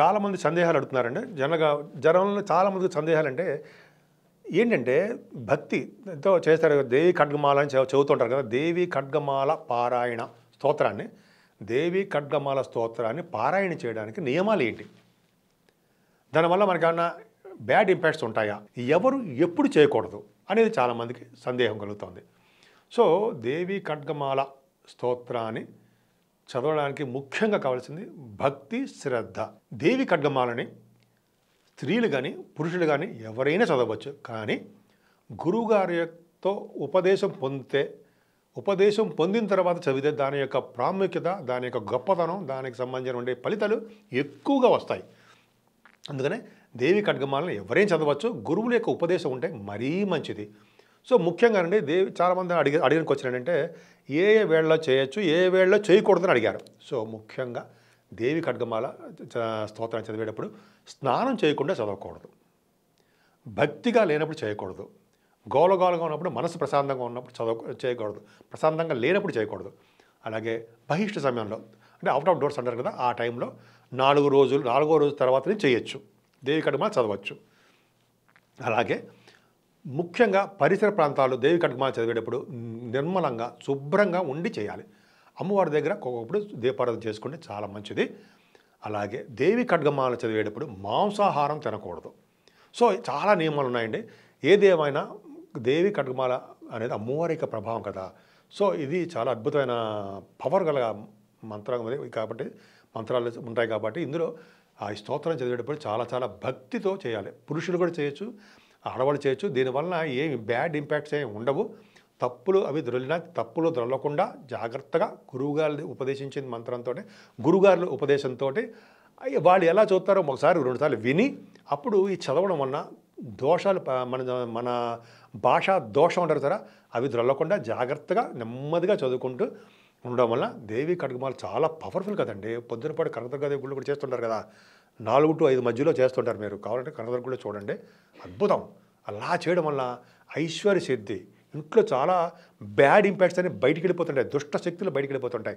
చాలామంది సందేహాలు అడుగుతున్నారండి జనగా జనంలో చాలామంది సందేహాలు అంటే ఏంటంటే భక్తి ఎంతో చేస్తారు దేవి ఖడ్గమాల అని చదువుతుంటారు కదా దేవి ఖడ్గమాల పారాయణ స్తోత్రాన్ని దేవి ఖడ్గమాల స్తోత్రాన్ని పారాయణ చేయడానికి నియమాలు ఏంటి దానివల్ల మనకేమన్నా బ్యాడ్ ఇంపాక్ట్స్ ఉంటాయా ఎవరు ఎప్పుడు చేయకూడదు అనేది చాలామందికి సందేహం కలుగుతుంది సో దేవి ఖడ్గమాల స్తోత్రాన్ని చదవడానికి ముఖ్యంగా కావాల్సింది భక్తి శ్రద్ధ దేవి ఖడ్గమాలని స్త్రీలు కానీ పురుషులు కానీ ఎవరైనా చదవచ్చు కానీ గురువుగారితో ఉపదేశం పొందితే ఉపదేశం పొందిన తర్వాత చదివితే దాని యొక్క ప్రాముఖ్యత దాని యొక్క గొప్పతనం దానికి సంబంధించిన ఉండే ఫలితాలు ఎక్కువగా వస్తాయి అందుకనే దేవి ఖడ్గమాలను ఎవరైనా చదవచ్చు గురువుల యొక్క ఉపదేశం ఉంటే మరీ మంచిది సో ముఖ్యంగా అండి దేవి చాలామంది అడిగి అడిగిన క్వశ్చన్ ఏ ఏ వేళలో చేయొచ్చు ఏ ఏ వేళలో చేయకూడదని అడిగారు సో ముఖ్యంగా దేవి ఖడ్గమాల స్తోత్రం చదివేటప్పుడు స్నానం చేయకుండా చదవకూడదు భక్తిగా లేనప్పుడు చేయకూడదు గోలగోలగా ఉన్నప్పుడు మనసు ప్రశాంతంగా ఉన్నప్పుడు చదవ చేయకూడదు ప్రశాంతంగా లేనప్పుడు చేయకూడదు అలాగే బహిష్ట సమయంలో అంటే అవుట్ ఆఫ్ డోర్స్ అంటారు కదా ఆ టైంలో నాలుగు రోజులు నాలుగో రోజు తర్వాతనే చేయొచ్చు దేవి కడుమ చదవచ్చు అలాగే ముఖ్యంగా పరిసర ప్రాంతాలు దేవి కట్మాలు చదివేటప్పుడు నిర్మలంగా శుభ్రంగా ఉండి చేయాలి అమ్మవారి దగ్గర ఒక్కొక్కప్పుడు దీపారాధన చేసుకుంటే చాలా మంచిది అలాగే దేవి ఖడ్గమాలను చదివేటప్పుడు మాంసాహారం తినకూడదు సో చాలా నియమాలు ఉన్నాయండి ఏదేమైనా దేవి ఖడ్గమాల అనేది అమ్మవారి యొక్క ప్రభావం కదా సో ఇది చాలా అద్భుతమైన పవర్ గల మంత్రం కాబట్టి మంత్రాలు ఉంటాయి కాబట్టి ఇందులో ఆ స్తోత్రం చదివేటప్పుడు చాలా చాలా భక్తితో చేయాలి పురుషులు కూడా చేయొచ్చు ఆడవాళ్ళు చేయొచ్చు దీనివల్ల ఏమి బ్యాడ్ ఇంపాక్ట్స్ ఏమి ఉండవు తప్పులు అవి దొరికినా తప్పులు దొరలకుండా జాగ్రత్తగా గురువుగారు ఉపదేశించింది మంత్రంతో గురుగారుల ఉపదేశంతో వాళ్ళు ఎలా చూస్తారో ఒకసారి రెండుసార్లు విని అప్పుడు ఈ చదవడం వలన దోషాలు మన మన భాష దోషం ఉంటారు సరే అవి దొరలకుండా జాగ్రత్తగా నెమ్మదిగా చదువుకుంటూ ఉండడం వల్ల దేవి కడుగుమాలు చాలా పవర్ఫుల్ కదండి పొద్దునపాటు కనకదుర్గాదేవి గుళ్ళు కూడా చేస్తుంటారు కదా నాలుగు టు ఐదు మధ్యలో చేస్తుంటారు మీరు కావాలంటే కనదరకు కూడా చూడండి అద్భుతం అలా చేయడం వల్ల ఐశ్వర్య సిద్ధి ఇంట్లో చాలా బ్యాడ్ ఇంపాక్ట్స్ అనేవి బయటికి వెళ్ళిపోతుంటాయి దుష్ట శక్తులు బయటికి వెళ్ళిపోతుంటాయి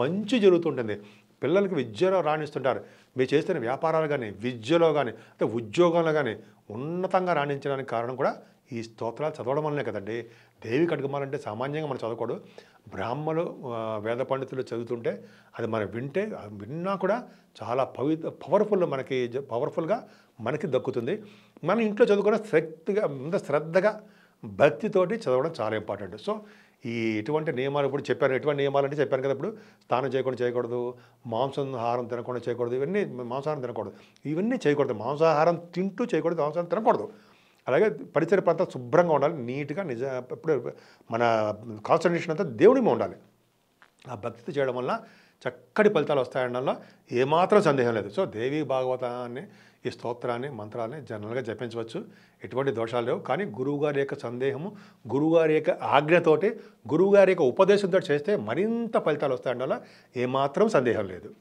మంచి జరుగుతుంటుంది పిల్లలకి విద్యలో రాణిస్తుంటారు మీరు చేస్తున్న వ్యాపారాలు కానీ విద్యలో కానీ అంటే ఉద్యోగంలో కానీ ఉన్నతంగా రాణించడానికి కారణం కూడా ఈ స్తోత్రాలు చదవడం వల్లనే కదండి దేవి కడగమాలంటే సామాన్యంగా మనం చదవకూడదు బ్రాహ్మలు వేద పండితులు చదువుతుంటే అది మనం వింటే విన్నా కూడా చాలా పవిత్ర పవర్ఫుల్ మనకి పవర్ఫుల్గా మనకి దక్కుతుంది మనం ఇంట్లో చదువుకున్న శక్తిగా ముందు శ్రద్ధగా భక్తితోటి చదవడం చాలా ఇంపార్టెంట్ సో ఈ ఎటువంటి నియమాలు ఇప్పుడు చెప్పారు ఎటువంటి నియమాలు అంటే చెప్పాను కదా ఇప్పుడు స్నానం చేయకుండా చేయకూడదు మాంసాహారం తినకుండా చేయకూడదు ఇవన్నీ మాంసాహారం తినకూడదు ఇవన్నీ చేయకూడదు మాంసాహారం తింటూ చేయకూడదు మాంసాహారం తినకూడదు అలాగే పరిసర ప్రాంతాలు శుభ్రంగా ఉండాలి నీట్గా నిజ ఎప్పుడు మన కాన్సన్ట్రేషన్ అంతా దేవుని ఉండాలి ఆ భక్తితో చేయడం వల్ల చక్కటి ఫలితాలు వస్తాయనడంలో ఏమాత్రం సందేహం లేదు సో దేవి భాగవతాన్ని ఈ స్తోత్రాన్ని మంత్రాన్ని జనరల్గా జపించవచ్చు ఎటువంటి దోషాలు లేవు కానీ గురువుగారి యొక్క సందేహము గురువుగారి యొక్క ఆజ్ఞతోటి గురువుగారి యొక్క ఉపదేశంతో చేస్తే మరింత ఫలితాలు వస్తాయనడంలో ఏమాత్రం సందేహం లేదు